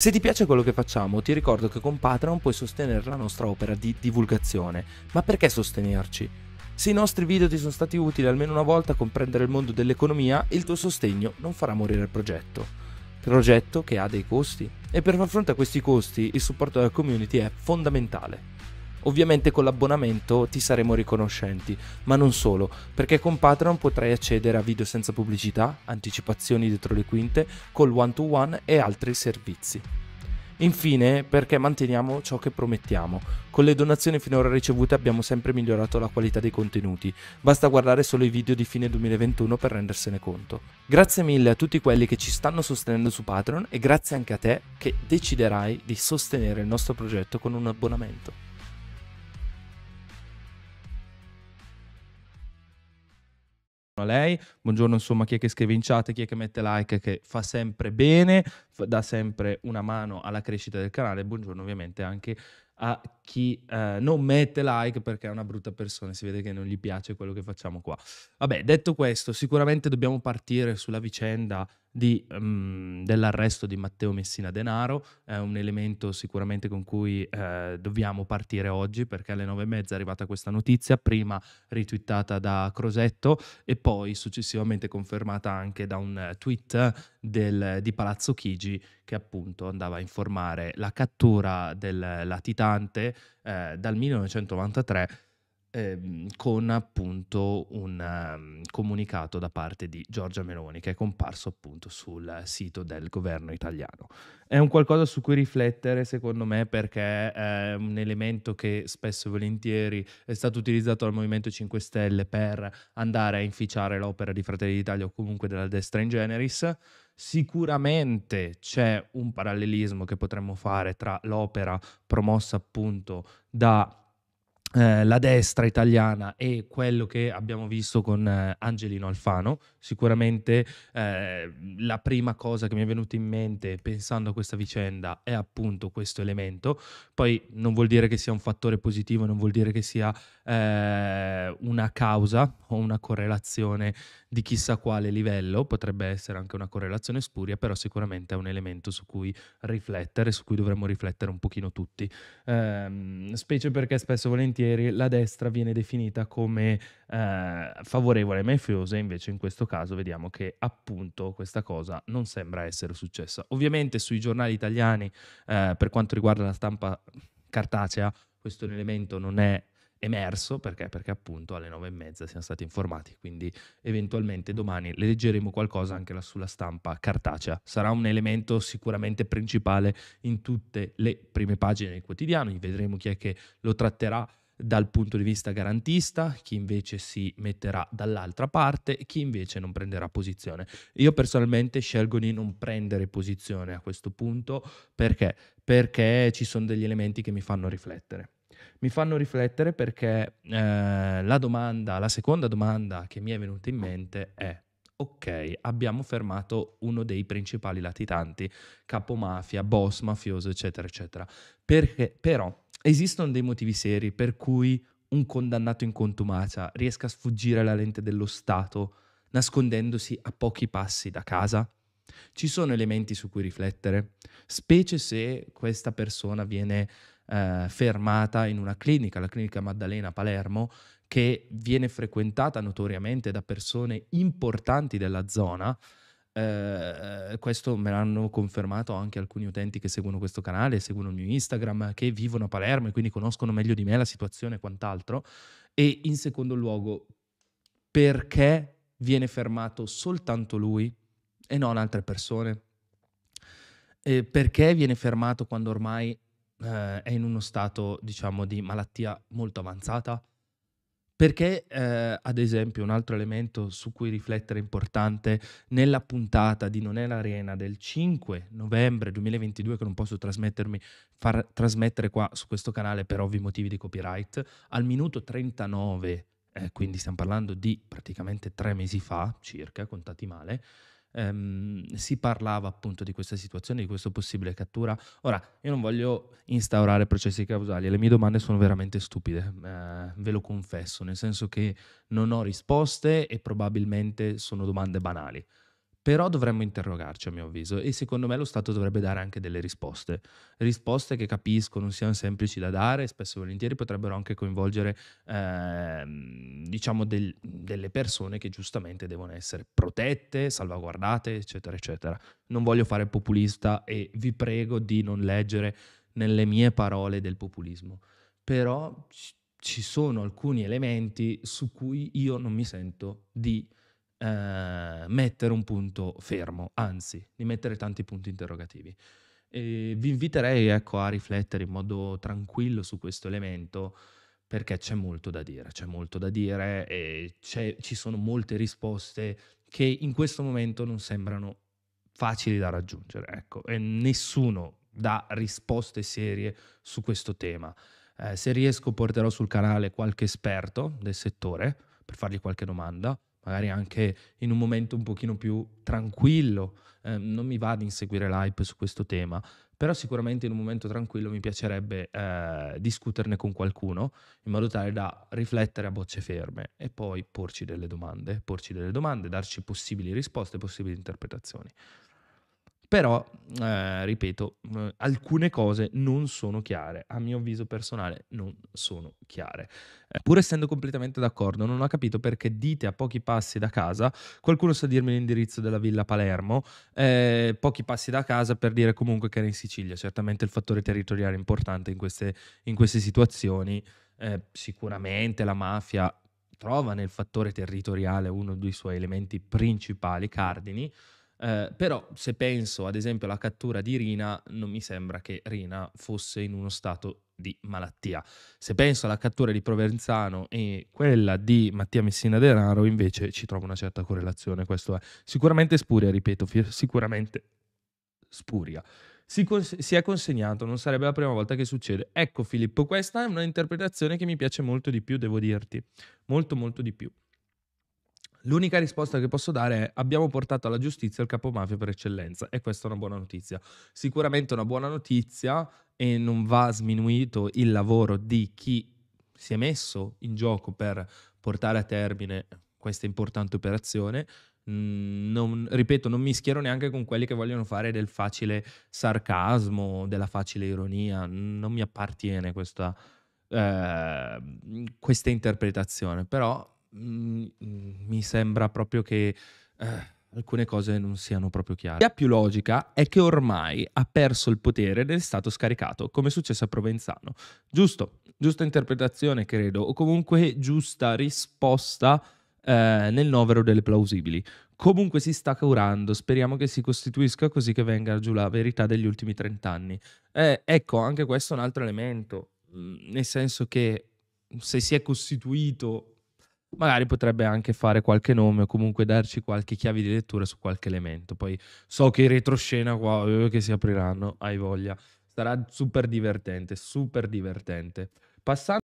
Se ti piace quello che facciamo, ti ricordo che con Patreon puoi sostenere la nostra opera di divulgazione. Ma perché sostenerci? Se i nostri video ti sono stati utili almeno una volta a comprendere il mondo dell'economia, il tuo sostegno non farà morire il progetto. Progetto che ha dei costi. E per far fronte a questi costi, il supporto della community è fondamentale. Ovviamente con l'abbonamento ti saremo riconoscenti, ma non solo, perché con Patreon potrai accedere a video senza pubblicità, anticipazioni dietro le quinte, col one-to-one e altri servizi. Infine, perché manteniamo ciò che promettiamo. Con le donazioni finora ricevute abbiamo sempre migliorato la qualità dei contenuti, basta guardare solo i video di fine 2021 per rendersene conto. Grazie mille a tutti quelli che ci stanno sostenendo su Patreon e grazie anche a te che deciderai di sostenere il nostro progetto con un abbonamento. a lei, buongiorno insomma chi è che scrive in chat, chi è che mette like, che fa sempre bene, dà sempre una mano alla crescita del canale. Buongiorno ovviamente anche a chi eh, non mette like perché è una brutta persona, si vede che non gli piace quello che facciamo qua. Vabbè, detto questo, sicuramente dobbiamo partire sulla vicenda di, um, dell'arresto di Matteo Messina Denaro, è un elemento sicuramente con cui eh, dobbiamo partire oggi perché alle nove e mezza è arrivata questa notizia, prima ritwittata da Crosetto e poi successivamente confermata anche da un eh, tweet del, di Palazzo Chigi Luigi che appunto andava a informare la cattura del latitante eh, dal 1993 ehm, con appunto un um, comunicato da parte di Giorgia Meloni che è comparso appunto sul sito del governo italiano. È un qualcosa su cui riflettere secondo me perché è un elemento che spesso e volentieri è stato utilizzato dal Movimento 5 Stelle per andare a inficiare l'opera di Fratelli d'Italia o comunque della destra in generis Sicuramente c'è un parallelismo che potremmo fare tra l'opera promossa appunto da eh, la destra italiana e quello che abbiamo visto con eh, Angelino Alfano. Sicuramente eh, la prima cosa che mi è venuta in mente pensando a questa vicenda è appunto questo elemento. Poi non vuol dire che sia un fattore positivo, non vuol dire che sia eh, una causa ho una correlazione di chissà quale livello, potrebbe essere anche una correlazione spuria, però sicuramente è un elemento su cui riflettere, su cui dovremmo riflettere un pochino tutti, ehm, specie perché spesso e volentieri la destra viene definita come eh, favorevole ma mafiosa, invece in questo caso vediamo che appunto questa cosa non sembra essere successa. Ovviamente sui giornali italiani, eh, per quanto riguarda la stampa cartacea, questo elemento non è emerso perché? perché appunto alle nove e mezza siamo stati informati, quindi eventualmente domani leggeremo qualcosa anche sulla stampa cartacea. Sarà un elemento sicuramente principale in tutte le prime pagine del quotidiano, vedremo chi è che lo tratterà dal punto di vista garantista, chi invece si metterà dall'altra parte e chi invece non prenderà posizione. Io personalmente scelgo di non prendere posizione a questo punto perché? Perché ci sono degli elementi che mi fanno riflettere mi fanno riflettere perché eh, la domanda, la seconda domanda che mi è venuta in mente è ok, abbiamo fermato uno dei principali latitanti, capo mafia, boss mafioso, eccetera, eccetera. Perché però esistono dei motivi seri per cui un condannato in contumacia riesca a sfuggire alla lente dello Stato nascondendosi a pochi passi da casa? Ci sono elementi su cui riflettere, specie se questa persona viene eh, fermata in una clinica, la clinica Maddalena Palermo, che viene frequentata notoriamente da persone importanti della zona. Eh, eh, questo me l'hanno confermato anche alcuni utenti che seguono questo canale, seguono il mio Instagram, che vivono a Palermo e quindi conoscono meglio di me la situazione e quant'altro. E in secondo luogo, perché viene fermato soltanto lui e non altre persone? Eh, perché viene fermato quando ormai eh, è in uno stato, diciamo, di malattia molto avanzata? Perché, eh, ad esempio, un altro elemento su cui riflettere è importante, nella puntata di Non è l'Arena del 5 novembre 2022, che non posso trasmettermi, far trasmettere qua su questo canale per ovvi motivi di copyright, al minuto 39, eh, quindi stiamo parlando di praticamente tre mesi fa circa, contati male, ehm, si parlava appunto di questa situazione, di questa possibile cattura. Ora, io non voglio instaurare processi causali le mie domande sono veramente stupide, eh, ve lo confesso, nel senso che non ho risposte e probabilmente sono domande banali. Però dovremmo interrogarci, a mio avviso, e secondo me lo Stato dovrebbe dare anche delle risposte. Risposte che capisco non siano semplici da dare, spesso e volentieri potrebbero anche coinvolgere, eh, diciamo, del, delle persone che giustamente devono essere protette, salvaguardate, eccetera, eccetera. Non voglio fare populista e vi prego di non leggere nelle mie parole del populismo. Però ci sono alcuni elementi su cui io non mi sento di eh, mettere un punto fermo, anzi, di mettere tanti punti interrogativi. E vi inviterei ecco, a riflettere in modo tranquillo su questo elemento perché c'è molto da dire, c'è molto da dire e ci sono molte risposte che in questo momento non sembrano facili da raggiungere, ecco, e nessuno dà risposte serie su questo tema. Eh, se riesco porterò sul canale qualche esperto del settore per fargli qualche domanda magari anche in un momento un pochino più tranquillo. Eh, non mi va ad inseguire l'hype su questo tema, però sicuramente in un momento tranquillo mi piacerebbe eh, discuterne con qualcuno in modo tale da riflettere a bocce ferme e poi porci delle domande, porci delle domande, darci possibili risposte, possibili interpretazioni. Però, eh, ripeto, eh, alcune cose non sono chiare, a mio avviso personale non sono chiare. Eh, pur essendo completamente d'accordo, non ho capito perché dite a pochi passi da casa, qualcuno sa dirmi l'indirizzo della villa Palermo, eh, pochi passi da casa per dire comunque che era in Sicilia, certamente il fattore territoriale è importante in queste, in queste situazioni, eh, sicuramente la mafia trova nel fattore territoriale uno dei suoi elementi principali, cardini, eh, però se penso ad esempio alla cattura di Rina, non mi sembra che Rina fosse in uno stato di malattia. Se penso alla cattura di Provenzano e quella di Mattia Messina Denaro, invece ci trovo una certa correlazione, questo è sicuramente spuria, ripeto, sicuramente spuria. Si, cons- si, è consegnato, non sarebbe la prima volta che succede. Ecco Filippo, questa è un'interpretazione che mi piace molto di più, devo dirti, molto molto di più. L'unica risposta che posso dare è abbiamo portato alla giustizia il capomafia per eccellenza e questa è una buona notizia. Sicuramente una buona notizia e non va sminuito il lavoro di chi si è messo in gioco per portare a termine questa importante operazione. Mm, non, ripeto, non mi schiero neanche con quelli che vogliono fare del facile sarcasmo, della facile ironia, non mi appartiene questa, eh, questa interpretazione, però Mm, mm, mi sembra proprio che eh, alcune cose non siano proprio chiare. La più logica è che ormai ha perso il potere ed è stato scaricato, come è successo a Provenzano. Giusto, giusta interpretazione credo, o comunque giusta risposta eh, nel novero delle plausibili. Comunque si sta curando, speriamo che si costituisca così che venga giù la verità degli ultimi trent'anni. Eh, ecco, anche questo è un altro elemento, mm, nel senso che se si è costituito magari potrebbe anche fare qualche nome o comunque darci qualche chiave di lettura su qualche elemento. Poi so che in retroscena qua che si apriranno, hai voglia. Sarà super divertente, super divertente. Passando